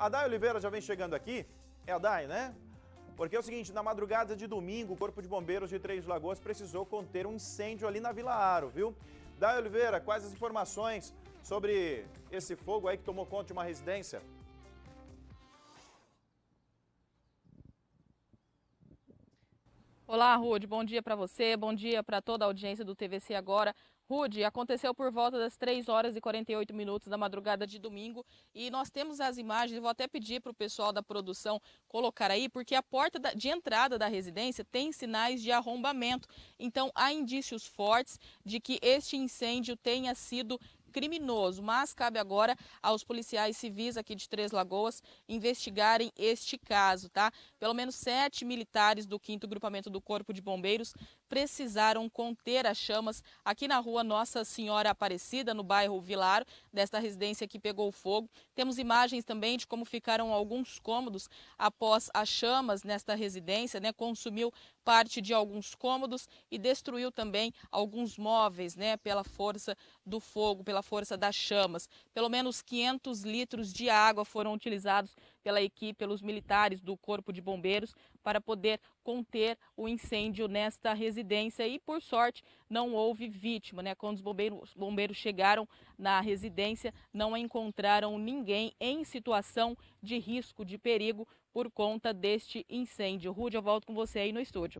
A Dai Oliveira já vem chegando aqui. É a Dai, né? Porque é o seguinte, na madrugada de domingo, o Corpo de Bombeiros de Três Lagoas precisou conter um incêndio ali na Vila Aro, viu? Dai Oliveira, quais as informações sobre esse fogo aí que tomou conta de uma residência? Olá, Rude. Bom dia para você, bom dia para toda a audiência do TVC agora. Rude, aconteceu por volta das 3 horas e 48 minutos da madrugada de domingo e nós temos as imagens. Vou até pedir para o pessoal da produção colocar aí, porque a porta de entrada da residência tem sinais de arrombamento. Então há indícios fortes de que este incêndio tenha sido criminoso, mas cabe agora aos policiais civis aqui de Três Lagoas investigarem este caso, tá? Pelo menos sete militares do 5 Grupamento do Corpo de Bombeiros precisaram conter as chamas aqui na rua Nossa Senhora Aparecida, no bairro Vilaro, desta residência que pegou fogo. Temos imagens também de como ficaram alguns cômodos após as chamas nesta residência, né? Consumiu parte de alguns cômodos e destruiu também alguns móveis, né, pela força do fogo, pela força das chamas. Pelo menos 500 litros de água foram utilizados pela equipe, pelos militares do Corpo de Bombeiros, para poder conter o incêndio nesta residência. E, por sorte, não houve vítima. Né? Quando os bombeiros, bombeiros chegaram na residência, não encontraram ninguém em situação de risco, de perigo, por conta deste incêndio. Rude, eu volto com você aí no estúdio.